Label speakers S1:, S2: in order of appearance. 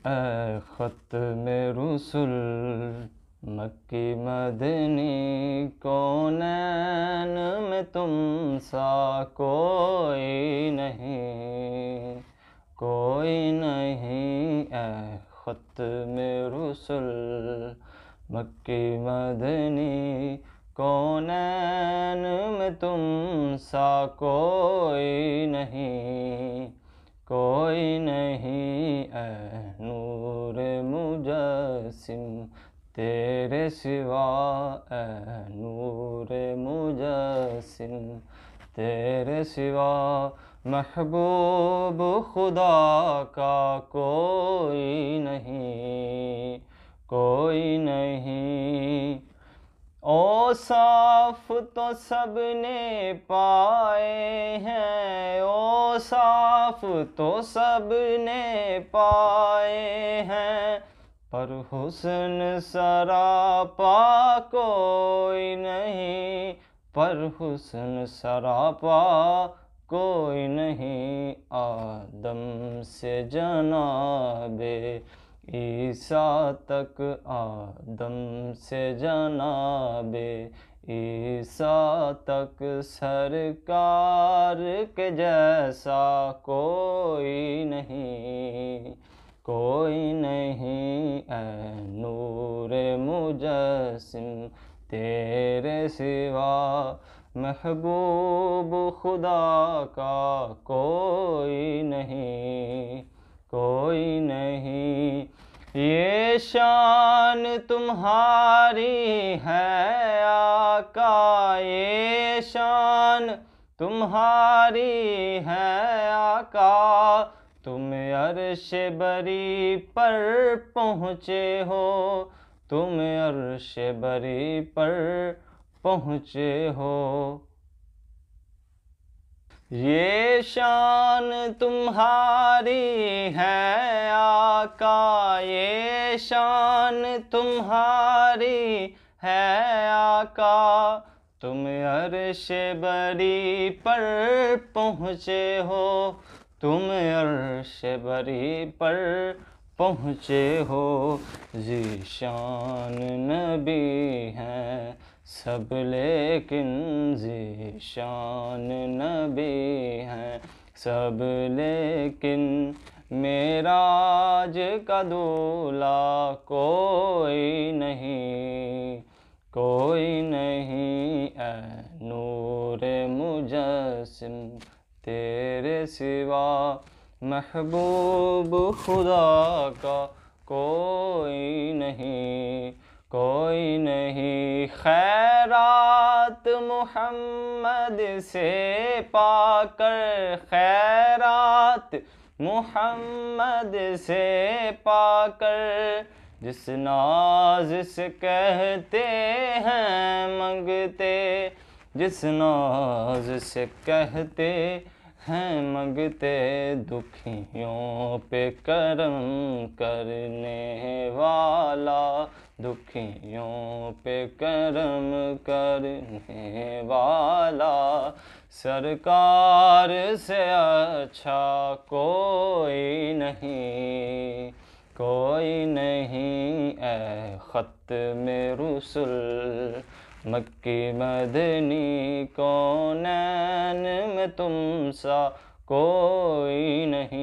S1: ख़त में रसुल मक्की मदनी कौन में तुम सा कोई नहीं कोई नहीं ए ख़त में रसुल मक्की मदनी कौन में तुम सा कोई नहीं कोई नहीं ए नूर मुजसिम तेरे सिवा ए नूर मुजसिम तेरे सिवा महबूब खुदा का कोई नहीं कोई नहीं साफ तो सबने पाए हैं ओ साफ तो सबने पाए हैं पर हुसन सरापा कोई नहीं पर हुसन सरापा कोई नहीं आदम से जनाबे ईसा तक आदम से जनाबे ईसा तक सरकार के जैसा कोई नहीं कोई नहीं ए नूर मुजसिम तेरे सिवा महबूब खुदा का कोई नहीं कोई नहीं ये शान तुम्हारी है का ये शान तुम्हारी है आका तुम अरश बरी पर पहुँचे हो तुम अरश बरी पर पहुँचे हो ये शान तुम्हारी है आका ये शान तुम्हारी है आका तुम अर्श बरी पर पहुँचे हो तुम अर्श बरी पर पहुँचे हो जीशान नबी हैं सब लेकिन जीशान नबी हैं सब लेकिन मेराज का दूल्हा कोई नहीं कोई नहीं है नूर मुजसम तेरे सिवा महबूब खुदा का कोई नहीं कोई नहीं खैरात मुहम्मद से पाकर खैरात मुहम्मद से पाकर जिस नाज से कहते हैं मंगते जिस नाज से कहते हैं मंगते दुखियों पे करम करने वाला दुखियों पे करम करने वाला सरकार से अच्छा कोई नहीं कोई नहीं ए ख़त में रसुल मक्की मदनी कौन में तुम सा कोई नहीं